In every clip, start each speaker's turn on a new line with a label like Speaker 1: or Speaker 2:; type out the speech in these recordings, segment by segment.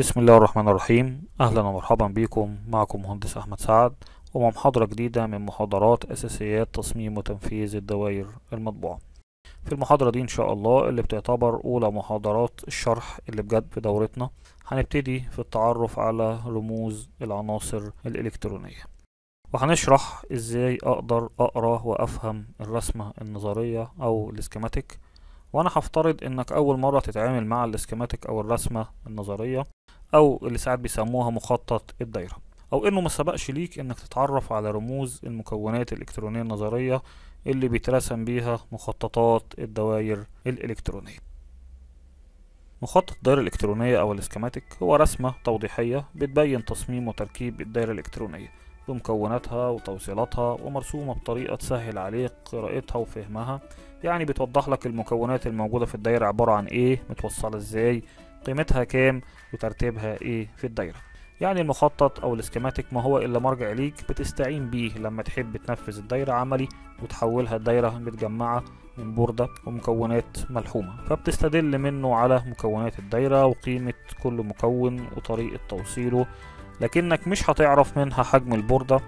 Speaker 1: بسم الله الرحمن الرحيم أهلا ومرحبا بكم معكم مهندس أحمد سعد ومحاضره جديدة من محاضرات أساسيات تصميم وتنفيذ الدوائر المطبوعة في المحاضرة دي إن شاء الله اللي بتعتبر أولى محاضرات الشرح اللي بجد في دورتنا هنبتدي في التعرف على رموز العناصر الإلكترونية وهنشرح إزاي أقدر أقرأ وأفهم الرسمة النظرية أو الاسكيماتيك وأنا هفترض إنك أول مرة تتعامل مع الاسكيماتيك أو الرسمة النظرية او اللي ساعات بيسموها مخطط الدايره او انه ما سبقش ليك انك تتعرف على رموز المكونات الالكترونيه النظريه اللي بيترسم بيها مخططات الدوائر الالكترونيه مخطط الدائرة الإلكترونية أو الاسكيماتيك هو رسمة توضيحية بتبين تصميم وتركيب الدائرة الإلكترونية بمكوناتها وتوصيلاتها ومرسومة بطريقة تسهل عليك قراءتها وفهمها يعني بتوضح لك المكونات الموجودة في الدائرة عبارة عن إيه متوصلة إزاي قيمتها كام وترتيبها ايه في الدايرة يعني المخطط او الاسكيماتيك ما هو الا مرجع ليك بتستعين بيه لما تحب تنفذ الدايرة عملي وتحولها الدايرة متجمعة من بوردة ومكونات ملحومة فبتستدل منه على مكونات الدايرة وقيمة كل مكون وطريقة توصيله لكنك مش هتعرف منها حجم البوردة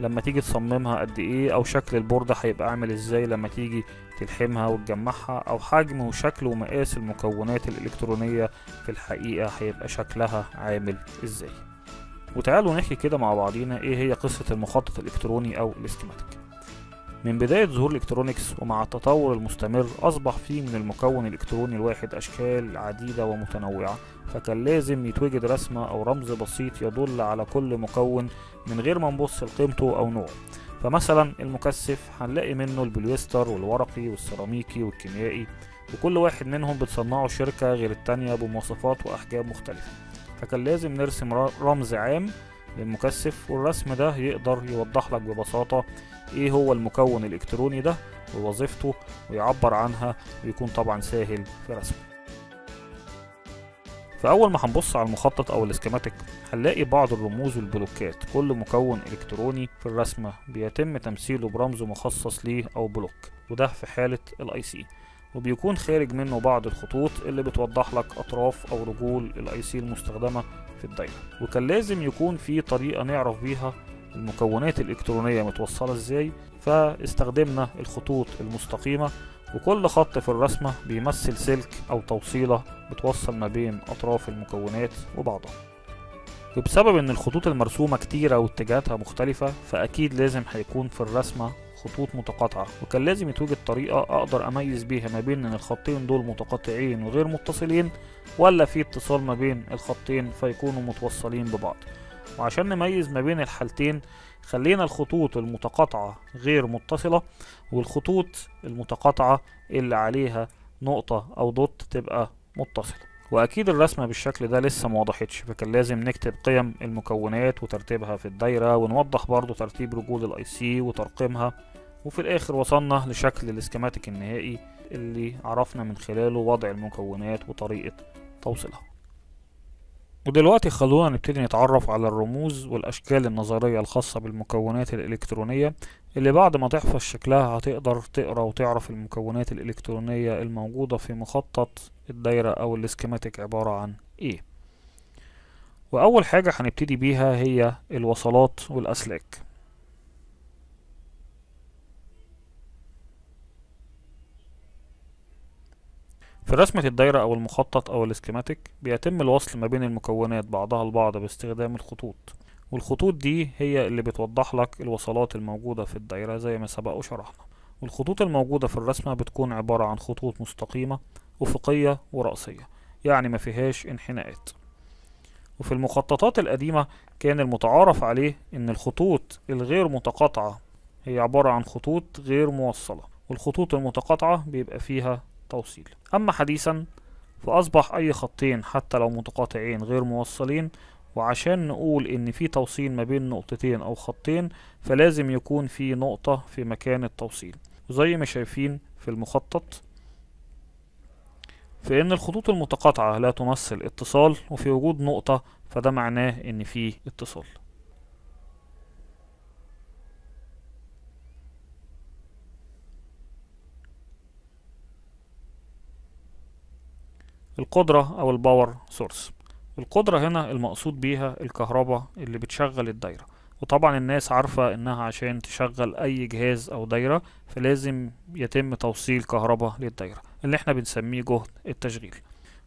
Speaker 1: لما تيجي تصممها قد ايه او شكل البوردة هيبقى عامل ازاي لما تيجي تلحمها وتجمعها او حجم وشكل ومقاس المكونات الالكترونية في الحقيقة هيبقى شكلها عامل ازاي وتعالوا نحكي كده مع بعضينا ايه هي قصة المخطط الالكتروني او الاسكيماتيك من بداية ظهور الإلكترونيكس ومع التطور المستمر أصبح فيه من المكون الإلكتروني الواحد أشكال عديدة ومتنوعة فكان لازم يتوجد رسمة أو رمز بسيط يدل على كل مكون من غير ما نبص لقيمته أو نوعه فمثلا المكثف هنلاقي منه البوليستر والورقي والسيراميكي والكيميائي وكل واحد منهم بتصنعه شركة غير التانية بمواصفات وأحجام مختلفة فكان لازم نرسم رمز عام للمكثف والرسم ده يقدر يوضح لك ببساطة ايه هو المكون الالكتروني ده ووظيفته ويعبر عنها ويكون طبعا سهل في رسمه فأول ما هنبص على المخطط أو الاسكيماتيك هنلاقي بعض الرموز والبلوكات كل مكون إلكتروني في الرسمة بيتم تمثيله برمز مخصص ليه أو بلوك وده في حالة الاي سي وبيكون خارج منه بعض الخطوط اللي بتوضح لك أطراف أو رجول الاي سي المستخدمة في الدايره وكان لازم يكون في طريقه نعرف بيها المكونات الالكترونيه متوصله ازاي فاستخدمنا الخطوط المستقيمه وكل خط في الرسمه بيمثل سلك او توصيله بتوصل ما بين اطراف المكونات وبعضها وبسبب ان الخطوط المرسومه كتيره واتجاهاتها مختلفه فاكيد لازم هيكون في الرسمه خطوط متقاطعة وكان لازم يتوجد طريقة أقدر أميز بيها ما بين إن الخطين دول متقاطعين وغير متصلين ولا في اتصال ما بين الخطين فيكونوا متوصلين ببعض وعشان نميز ما بين الحالتين خلينا الخطوط المتقاطعة غير متصلة والخطوط المتقاطعة اللي عليها نقطة أو دوت تبقى متصلة واكيد الرسمه بالشكل ده لسه ما وضحتش فكان لازم نكتب قيم المكونات وترتيبها في الدايره ونوضح برضو ترتيب رجول الاي سي وترقيمها وفي الاخر وصلنا لشكل الاسكيماتيك النهائي اللي عرفنا من خلاله وضع المكونات وطريقة توصيلها ودلوقتي خلونا نبتدي نتعرف على الرموز والأشكال النظرية الخاصة بالمكونات الإلكترونية اللي بعد ما تحفظ شكلها هتقدر تقرأ وتعرف المكونات الإلكترونية الموجودة في مخطط الدايرة أو الاسكيماتيك عبارة عن إيه وأول حاجة هنبتدي بيها هي الوصلات والأسلاك في رسمة الدايرة أو المخطط أو الاسكيماتيك بيتم الوصل ما بين المكونات بعضها البعض باستخدام الخطوط والخطوط دي هي اللي بتوضح لك الوصلات الموجودة في الدايرة زي ما سبق وشرحنا والخطوط الموجودة في الرسمة بتكون عبارة عن خطوط مستقيمة أفقية ورأسية يعني ما فيهاش انحناءات وفي المخططات القديمة كان المتعارف عليه إن الخطوط الغير متقاطعة هي عبارة عن خطوط غير موصلة والخطوط المتقاطعة بيبقى فيها توصيل أما حديثا فأصبح أي خطين حتى لو متقاطعين غير موصلين وعشان نقول إن في توصيل ما بين نقطتين أو خطين فلازم يكون في نقطة في مكان التوصيل وزي ما شايفين في المخطط فإن الخطوط المتقاطعة لا تمثل اتصال وفي وجود نقطة فده معناه إن في اتصال القدرة أو الباور سورس القدرة هنا المقصود بيها الكهرباء اللي بتشغل الدايرة وطبعا الناس عارفة انها عشان تشغل اي جهاز او دايرة فلازم يتم توصيل كهرباء للدايرة اللي احنا بنسميه جهد التشغيل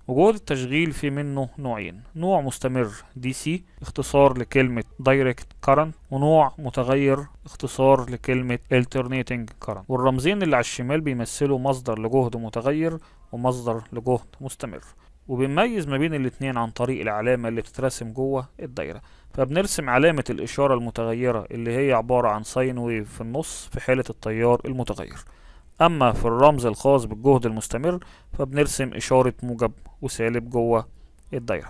Speaker 1: وجود التشغيل في منه نوعين نوع مستمر دي سي اختصار لكلمة دايركت كارنت ونوع متغير اختصار لكلمة alternating current والرمزين اللي على الشمال بيمثلوا مصدر لجهد متغير ومصدر لجهد مستمر وبنميز ما بين الاتنين عن طريق العلامة اللي بتترسم جوه الدايرة فبنرسم علامة الإشارة المتغيرة اللي هي عبارة عن ساين ويف في النص في حالة التيار المتغير أما في الرمز الخاص بالجهد المستمر فبنرسم إشارة موجب وسالب جوه الدايرة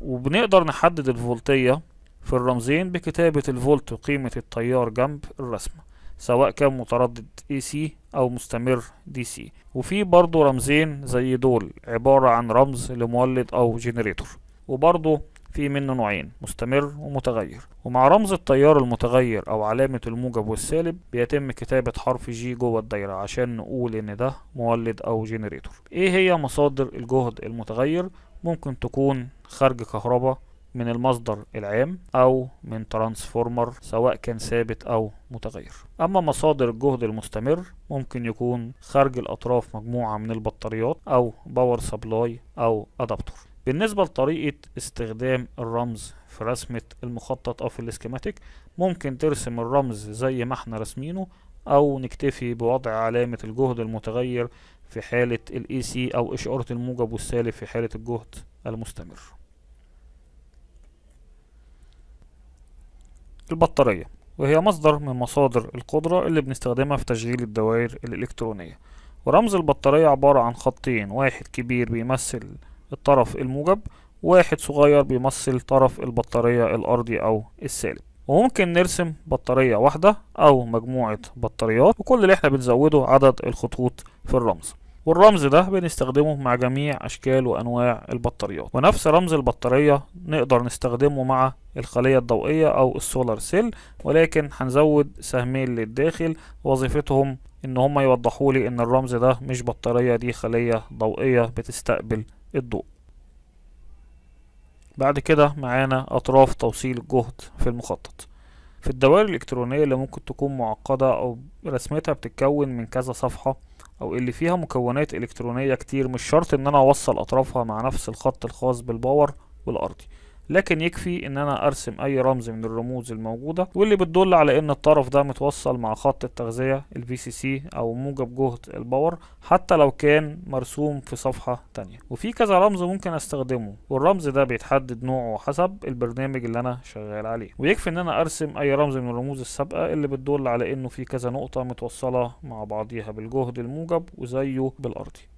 Speaker 1: وبنقدر نحدد الفولتية في الرمزين بكتابة الفولت وقيمة التيار جنب الرسمة سواء كان متردد AC أو مستمر DC وفي برضو رمزين زي دول عبارة عن رمز لمولد أو جنريتور وبرضو في منه نوعين مستمر ومتغير ومع رمز التيار المتغير أو علامة الموجب والسالب بيتم كتابة حرف جي جوه الدايرة عشان نقول إن ده مولد أو جنريتور إيه هي مصادر الجهد المتغير ممكن تكون خارج كهرباء من المصدر العام أو من ترانسفورمر سواء كان ثابت أو متغير أما مصادر الجهد المستمر ممكن يكون خارج الأطراف مجموعة من البطاريات أو باور سبلاي أو أدابتور بالنسبة لطريقة استخدام الرمز في رسمة المخطط أو في الاسكيماتيك ممكن ترسم الرمز زي ما احنا رسمينه أو نكتفي بوضع علامة الجهد المتغير في حالة الـ AC أو إشارة الموجب والسالب في حالة الجهد المستمر البطارية وهي مصدر من مصادر القدرة اللي بنستخدمها في تشغيل الدوائر الإلكترونية ورمز البطارية عبارة عن خطين واحد كبير بيمثل الطرف الموجب واحد صغير بيمثل طرف البطارية الأرضي أو السالب وممكن نرسم بطارية واحدة أو مجموعة بطاريات وكل اللي احنا بنزوده عدد الخطوط في الرمز والرمز ده بنستخدمه مع جميع أشكال وأنواع البطاريات ونفس رمز البطارية نقدر نستخدمه مع الخلية الضوئية أو السولار سيل ولكن هنزود سهمين للداخل وظيفتهم إن هم يوضحوا لي إن الرمز ده مش بطارية دي خلية ضوئية بتستقبل الضوء بعد كده معانا أطراف توصيل الجهد في المخطط في الدوائر الإلكترونية اللي ممكن تكون معقدة أو رسمتها بتتكون من كذا صفحة أو اللي فيها مكونات إلكترونية كتير مش شرط إن أنا أوصل أطرافها مع نفس الخط الخاص بالباور والأرضي لكن يكفي ان انا ارسم اي رمز من الرموز الموجودة واللي بتدل على ان الطرف ده متوصل مع خط التغذية البي سي سي او موجب جهد الباور حتى لو كان مرسوم في صفحة تانية وفي كذا رمز ممكن استخدمه والرمز ده بيتحدد نوعه حسب البرنامج اللي انا شغال عليه ويكفي ان انا ارسم اي رمز من الرموز السابقة اللي بتدل على انه في كذا نقطة متوصلة مع بعضيها بالجهد الموجب وزيه بالارضي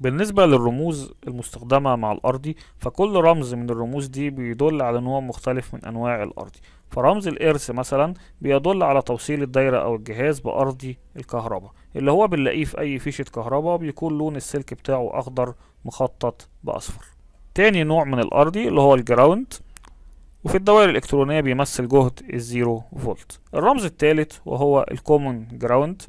Speaker 1: بالنسبة للرموز المستخدمة مع الأرضي فكل رمز من الرموز دي بيدل على نوع مختلف من أنواع الأرضي فرمز الإرث مثلا بيدل على توصيل الدايرة أو الجهاز بأرضي الكهرباء اللي هو بنلاقيه في أي فيشة كهرباء بيكون لون السلك بتاعه أخضر مخطط بأصفر تاني نوع من الأرضي اللي هو الجراوند وفي الدوائر الإلكترونية بيمثل جهد الزيرو فولت الرمز الثالث وهو الكومون جراوند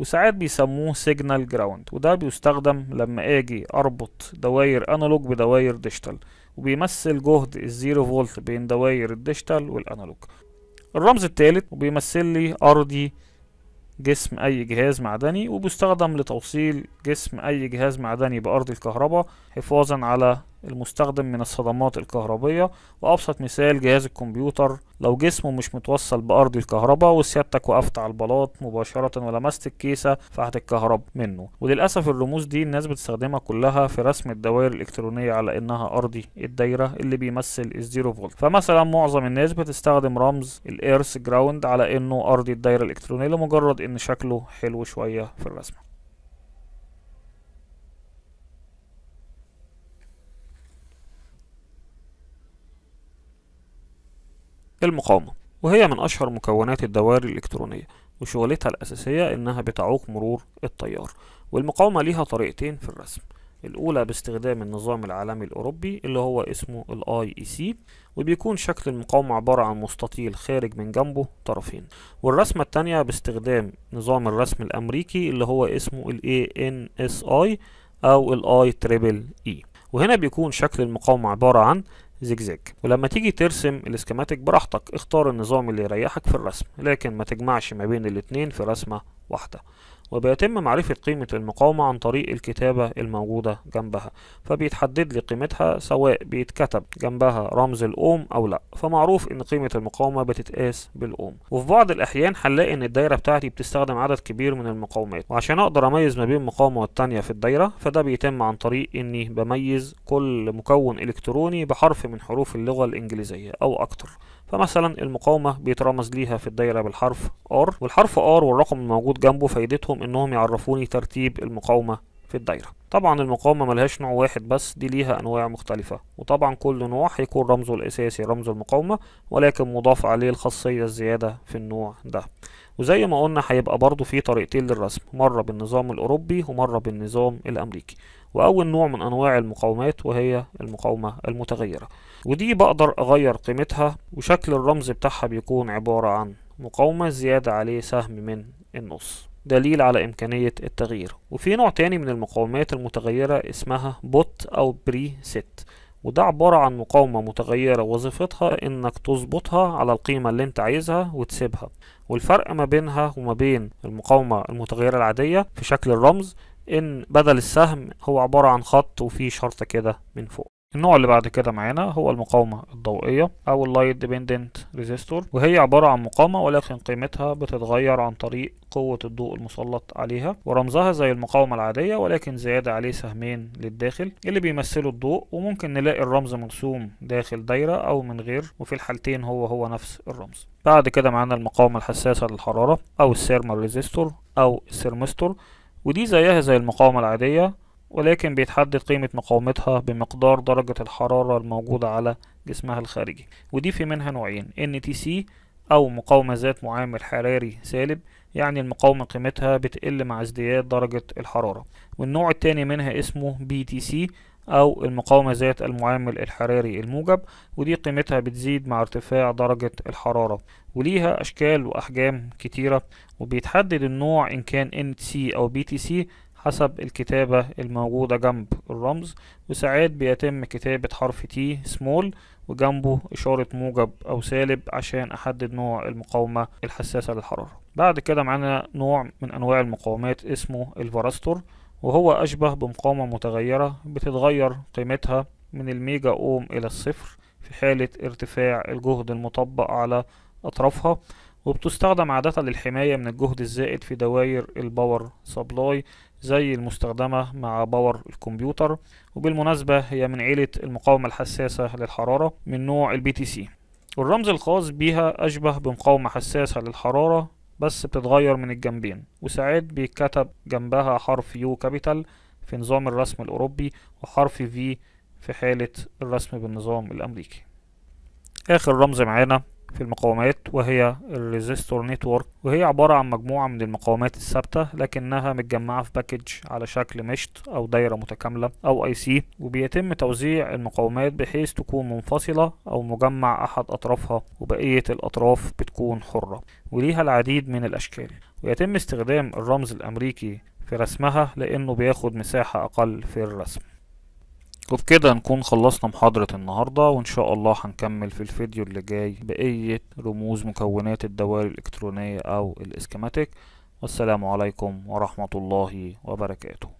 Speaker 1: وساعات بيسموه سيجنال جراوند وده بيستخدم لما اجي اربط دواير انالوج بدواير ديجيتال وبيمثل جهد الزيرو فولت بين دواير الديجيتال والانالوج الرمز الثالث وبيمثل لي ارضي جسم اي جهاز معدني وبيستخدم لتوصيل جسم اي جهاز معدني بارض الكهرباء حفاظا على المستخدم من الصدمات الكهربية وأبسط مثال جهاز الكمبيوتر لو جسمه مش متوصل بأرض الكهرباء وسيادتك وقفت على البلاط مباشرة ولمست الكيسة فهتتكهرب منه وللأسف الرموز دي الناس بتستخدمها كلها في رسم الدوائر الإلكترونية على إنها أرضي الدايرة اللي بيمثل الزيرو فولت فمثلا معظم الناس بتستخدم رمز الإيرث جراوند على إنه أرضي الدايرة الإلكترونية لمجرد إن شكله حلو شوية في الرسمة المقاومة وهي من أشهر مكونات الدوائر الإلكترونية وشغلتها الأساسية إنها بتعوق مرور التيار والمقاومة ليها طريقتين في الرسم الأولى باستخدام النظام العالمي الأوروبي اللي هو اسمه الـ IEC وبيكون شكل المقاومة عبارة عن مستطيل خارج من جنبه طرفين والرسمة الثانية باستخدام نظام الرسم الأمريكي اللي هو اسمه الـ ANSI أو الـ IEEE e، وهنا بيكون شكل المقاومة عبارة عن زجزاج ولما تيجي ترسم الاسكيماتيك براحتك اختار النظام اللي يريحك في الرسم لكن ما تجمعش ما بين الاتنين في رسمة واحدة وبيتم معرفة قيمة المقاومة عن طريق الكتابة الموجودة جنبها فبيتحدد لي قيمتها سواء بيتكتب جنبها رمز الأوم أو لأ فمعروف إن قيمة المقاومة بتتقاس بالأوم وفي بعض الأحيان هنلاقي إن الدايرة بتاعتي بتستخدم عدد كبير من المقاومات وعشان أقدر أميز ما بين مقاومة والتانية في الدايرة فده بيتم عن طريق إني بميز كل مكون إلكتروني بحرف من حروف اللغة الإنجليزية أو أكتر فمثلا المقاومة بيترمز ليها في الدايرة بالحرف R والحرف R والرقم الموجود جنبه فايدتهم انهم يعرفوني ترتيب المقاومة في الدايرة طبعا المقاومة ملهاش نوع واحد بس دي ليها أنواع مختلفة وطبعا كل نوع هيكون رمزه الأساسي رمز المقاومة ولكن مضاف عليه الخاصية الزيادة في النوع ده وزي ما قلنا هيبقى برضو في طريقتين للرسم مرة بالنظام الأوروبي ومرة بالنظام الأمريكي وأول نوع من أنواع المقاومات وهي المقاومة المتغيرة ودي بقدر أغير قيمتها وشكل الرمز بتاعها بيكون عبارة عن مقاومة زيادة عليه سهم من النص دليل على إمكانية التغيير وفي نوع تاني من المقاومات المتغيرة اسمها بوت أو بري ست وده عبارة عن مقاومة متغيرة وظيفتها إنك تظبطها على القيمة اللي أنت عايزها وتسيبها والفرق ما بينها وما بين المقاومة المتغيرة العادية في شكل الرمز ان بدل السهم هو عبارة عن خط وفيه شرطة كده من فوق النوع اللي بعد كده معانا هو المقاومة الضوئية أو اللايت ديبندنت ريزيستور وهي عبارة عن مقاومة ولكن قيمتها بتتغير عن طريق قوة الضوء المسلط عليها ورمزها زي المقاومة العادية ولكن زيادة عليه سهمين للداخل اللي بيمثلوا الضوء وممكن نلاقي الرمز مرسوم داخل دايرة أو من غير وفي الحالتين هو هو نفس الرمز بعد كده معانا المقاومة الحساسة للحرارة أو السيرمال ريزيستور أو السيرمستور ودي زيها زي المقاومة العادية ولكن بيتحدد قيمة مقاومتها بمقدار درجة الحرارة الموجودة على جسمها الخارجي ودي في منها نوعين NTC أو مقاومة ذات معامل حراري سالب يعني المقاومة قيمتها بتقل مع ازدياد درجة الحرارة والنوع التاني منها اسمه BTC أو المقاومة ذات المعامل الحراري الموجب ودي قيمتها بتزيد مع ارتفاع درجة الحرارة وليها أشكال وأحجام كتيرة وبيتحدد النوع إن كان NC أو BTC حسب الكتابة الموجودة جنب الرمز وساعات بيتم كتابة حرف T small وجنبه إشارة موجب أو سالب عشان أحدد نوع المقاومة الحساسة للحرارة بعد كده معانا نوع من أنواع المقاومات اسمه الفراستور وهو أشبه بمقاومة متغيرة بتتغير قيمتها من الميجا أوم إلى الصفر في حالة ارتفاع الجهد المطبق على أطرافها وبتستخدم عادة للحماية من الجهد الزائد في دواير الباور سبلاي زي المستخدمة مع باور الكمبيوتر وبالمناسبة هي من عيلة المقاومة الحساسة للحرارة من نوع البي تي سي والرمز الخاص بها أشبه بمقاومة حساسة للحرارة بس بتتغير من الجنبين وساعات بيتكتب جنبها حرف يو كابيتال في نظام الرسم الأوروبي وحرف في في حالة الرسم بالنظام الأمريكي آخر رمز معانا في المقاومات وهي الريزيستور نتورك وهي عبارة عن مجموعة من المقاومات الثابتة لكنها متجمعة في باكج على شكل مشط أو دايرة متكاملة أو أي سي وبيتم توزيع المقاومات بحيث تكون منفصلة أو مجمع أحد أطرافها وبقية الأطراف بتكون حرة وليها العديد من الأشكال ويتم استخدام الرمز الأمريكي في رسمها لأنه بياخد مساحة أقل في الرسم وبكده طيب نكون خلصنا محاضرة النهاردة وإن شاء الله هنكمل في الفيديو اللي جاي بقية رموز مكونات الدوائر الإلكترونية أو الإسكيماتيك والسلام عليكم ورحمة الله وبركاته